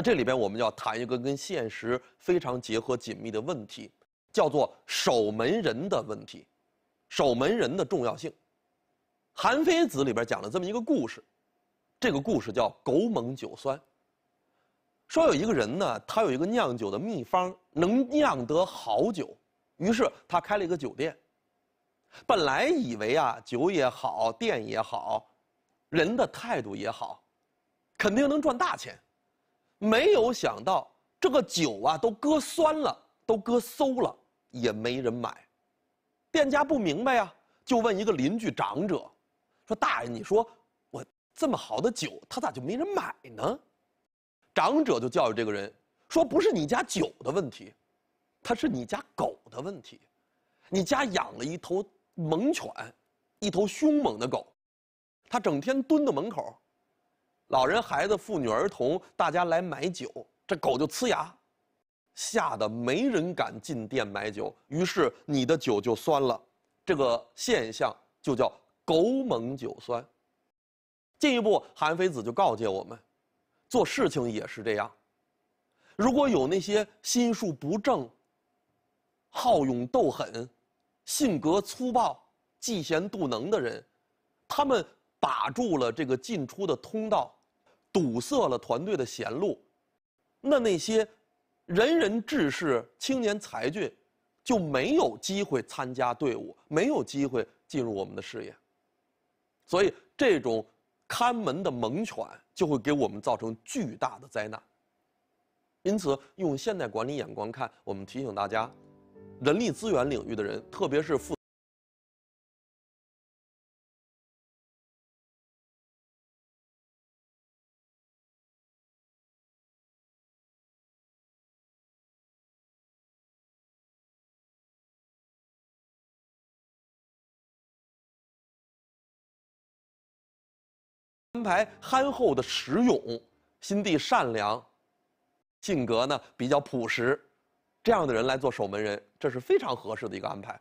那这里边我们就要谈一个跟现实非常结合紧密的问题，叫做守门人的问题，守门人的重要性。韩非子里边讲了这么一个故事，这个故事叫狗猛酒酸。说有一个人呢，他有一个酿酒的秘方，能酿得好酒，于是他开了一个酒店。本来以为啊，酒也好，店也好，人的态度也好，肯定能赚大钱。没有想到这个酒啊，都搁酸了，都搁馊了，也没人买。店家不明白呀，就问一个邻居长者，说：“大爷，你说我这么好的酒，他咋就没人买呢？”长者就教育这个人，说：“不是你家酒的问题，他是你家狗的问题。你家养了一头猛犬，一头凶猛的狗，它整天蹲在门口。”老人、孩子、妇女、儿童，大家来买酒，这狗就呲牙，吓得没人敢进店买酒。于是你的酒就酸了，这个现象就叫“狗猛酒酸”。进一步，韩非子就告诫我们，做事情也是这样，如果有那些心术不正、好勇斗狠、性格粗暴、嫉贤妒能的人，他们把住了这个进出的通道。堵塞了团队的贤路，那那些人人志士、青年才俊就没有机会参加队伍，没有机会进入我们的视野。所以，这种看门的猛犬就会给我们造成巨大的灾难。因此，用现代管理眼光看，我们提醒大家，人力资源领域的人，特别是负。安排憨厚的石勇，心地善良，性格呢比较朴实，这样的人来做守门人，这是非常合适的一个安排。